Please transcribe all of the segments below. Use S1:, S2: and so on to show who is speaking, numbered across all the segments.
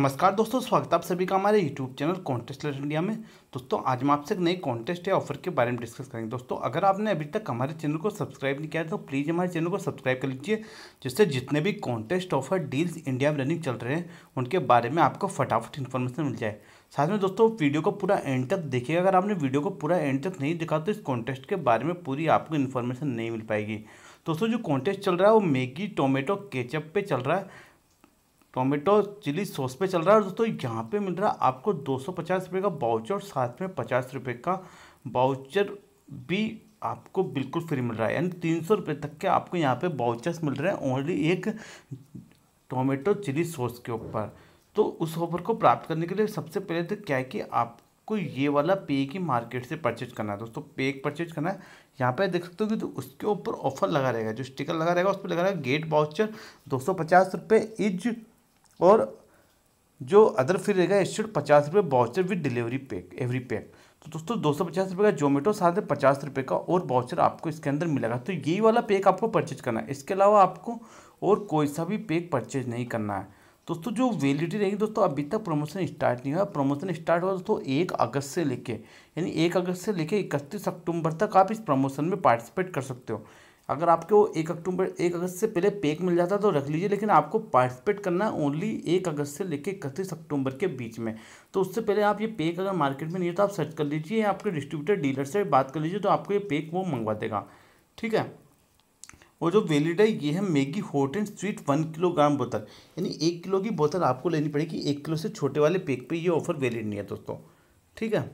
S1: नमस्कार दोस्तों स्वागत आप सभी का हमारे यूट्यूब चैनल कॉन्टेस्ट इंडिया में दोस्तों आज हम आपसे एक नई कॉन्टेस्ट या ऑफर के बारे में डिस्कस करेंगे दोस्तों अगर आपने अभी तक हमारे चैनल को सब्सक्राइब नहीं किया है तो प्लीज़ हमारे चैनल को सब्सक्राइब कर लीजिए जिससे जितने भी कॉन्टेस्ट ऑफर डील्स इंडिया में रनिंग चल रहे हैं उनके बारे में आपको फटाफट इन्फॉर्मेशन मिल जाए साथ में दोस्तों वीडियो को पूरा एंड तक देखिए अगर आपने वीडियो को पूरा एंड तक नहीं देखा तो इस कॉन्टेस्ट के बारे में पूरी आपको इन्फॉर्मेशन नहीं मिल पाएगी दोस्तों जो कॉन्टेस्ट चल रहा है वो मैगी टोमेटो केचप पर चल रहा है टोमेटो चिली सॉस पे चल रहा है और दोस्तों यहाँ पे मिल रहा है आपको दो सौ पचास रुपये का बाउचर और साथ में पचास रुपये का बाउचर भी आपको बिल्कुल फ्री मिल रहा है यानी तीन सौ रुपये तक के आपको यहाँ पे बाउचर्स मिल रहे हैं ओनली एक टोमेटो चिली सॉस के ऊपर तो उस ऑफर को प्राप्त करने के लिए सबसे पहले तो क्या है कि आपको ये वाला पे ही मार्केट से परचेज करना है दोस्तों एक परचेज करना है यहाँ पे देख सकते हो कि तो उसके ऊपर ऑफर लगा रहेगा जो स्टिकर लगा रहेगा उस पर लगा रहेगा गेट बाउचर दो सौ पचास रुपये इज और जो अदर फ्री रहेगा इस शुड पचास रुपये voucher with delivery pack every pack तो दोस्तों दो सौ पचास रुपये का जोमेटो साथ में पचास रुपये का और बाउचर आपको इसके अंदर मिलेगा तो यही वाला पैक आपको परचेज करना है इसके अलावा आपको और कोई सा भी पैक परचेज नहीं करना है दोस्तों जो वैलिडिटी रहेगी दोस्तों अभी तक प्रमोशन स्टार्ट नहीं हुआ प्रमोशन स्टार्ट हुआ दोस्तों एक अगस्त से लेके यानी एक अगस्त से लेके इकतीस अक्टूबर तक आप इस प्रमोशन में पार्टिसिपेट कर सकते हो अगर आपको एक अक्टूबर एक अगस्त से पहले पेक मिल जाता तो रख लीजिए लेकिन आपको पार्टिसिपेट करना है ओनली एक अगस्त से लेकर इकतीस अक्टूबर के बीच में तो उससे पहले आप ये पेक अगर मार्केट में नहीं है तो आप सर्च कर लीजिए या आपके डिस्ट्रीब्यूटर डीलर से बात कर लीजिए तो आपको ये पेक वो मंगवा देगा ठीक है और जो वैलिड है ये है Maggi hot and sweet one kilogram बोतल यानी एक किलो की बोतल आपको लेनी पड़ेगी एक किलो से छोटे वाले पेक पर ये ऑफर वैलिड नहीं है दोस्तों ठीक है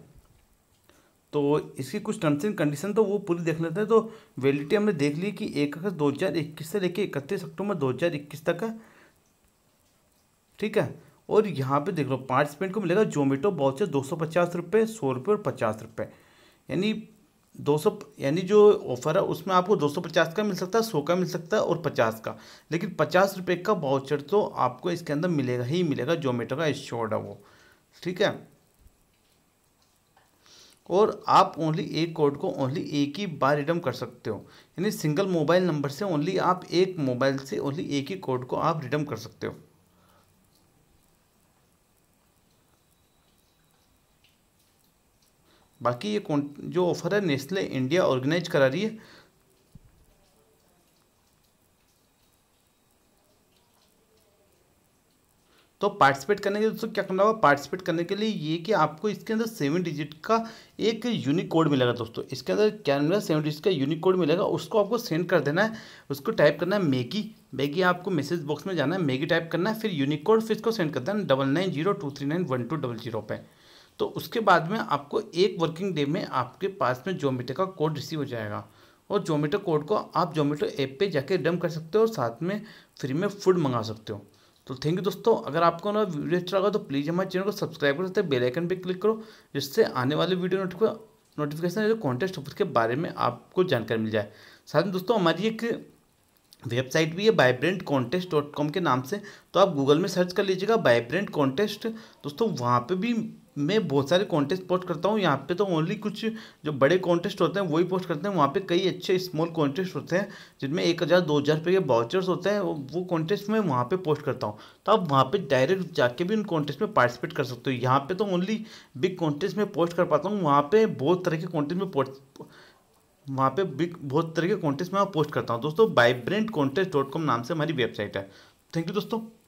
S1: तो इसकी कुछ टर्म्स एंड कंडीशन तो वो पूरी देख लेते हैं तो वैलिडिटी हमने देख ली कि एक अगस्त दो हज़ार इक्कीस से लेके इकतीस अक्टूबर दो हज़ार इक्कीस तक है ठीक है और यहाँ पे देख लो पार्टिसिपेंट को मिलेगा जोमेटो बाउचर दो सौ पचास रुपये सौ रुपये और पचास रुपये यानी दो सौ यानी जो ऑफ़र है उसमें आपको दो सौ पचास का मिल सकता है सौ का मिल सकता है और पचास का लेकिन पचास रुपये का बाउचर तो आपको इसके अंदर मिलेगा ही मिलेगा जोमेटो का इश्योर्ड है वो ठीक है और आप ओनली एक कोड को ओनली एक ही बार रिडम कर सकते हो यानी सिंगल मोबाइल नंबर से ओनली आप एक मोबाइल से ओनली एक ही कोड को आप रिडम कर सकते हो बाकी ये जो ऑफर है नेस्ले इंडिया ऑर्गेनाइज करा रही है तो पार्टिसिपेट करने के लिए दोस्तों क्या करना होगा पार्टिसिपेट करने के लिए ये कि आपको इसके अंदर सेवन डिजिट का एक यूनिक कोड मिलेगा दोस्तों इसके अंदर क्या मिलेगा सेवन डिजिट का यूनिक कोड मिलेगा उसको आपको सेंड कर देना है उसको टाइप करना है मैगी मैगी आपको मैसेज बॉक्स में जाना है मैगी टाइप करना है फिर यूनिक कोड फिर इसको सेंड कर देना double nine zero two three nine one two double zero पर तो उसके बाद में आपको एक वर्किंग डे में आपके पास में जोमेटो का कोड रिसीव हो जाएगा और जोमेटो कोड को आप जोमेटो ऐप पे जाके रिडम कर सकते हो और साथ में फ्री में फूड मंगा सकते हो तो थैंक यू दोस्तों अगर आपको ना वीडियो अच्छा लगा तो प्लीज़ हमारे चैनल को सब्सक्राइब कर सकते हैं बेलाइकन पे क्लिक करो जिससे आने वाले वीडियो नोटिफिकेशन जो कॉन्टेस्ट उसके बारे में आपको जानकारी मिल जाए साथ में दोस्तों हमारी एक वेबसाइट भी है वाइब्रेंट कॉन्टेस्ट डॉट कॉम के नाम से तो आप गूगल में सर्च कर लीजिएगा वाइब्रेंट कॉन्टेस्ट दोस्तों वहाँ पर भी मैं बहुत सारे कॉन्टेस्ट पोस्ट करता हूँ यहाँ पे तो ओनली कुछ जो बड़े कॉन्टेस्ट होते हैं वही पोस्ट करते हैं वहाँ पे कई अच्छे स्मॉल कॉन्टेस्ट होते हैं जिनमें एक हज़ार दो हज़ार रुपये के बाउचर्स होते हैं वो कॉन्टेस्ट मैं वहाँ पे पोस्ट करता हूँ तो आप वहाँ पे डायरेक्ट जाके भी उन कॉन्टेस्ट में पार्टिसिपेट कर सकते हो यहाँ पर तो ओनली बिग कॉन्टेस्ट में पोस्ट कर पाता हूँ वहाँ पर बहुत तरह के कॉन्टेस्ट में पोस्ट वहाँ पर बिग बहुत तरह के कॉन्टेस्ट में पोस्ट करता हूँ दोस्तों वाइब्रेंट कॉन्टेस्ट डॉट कॉम नाम से हमारी वेबसाइट है थैंक यू दोस्तों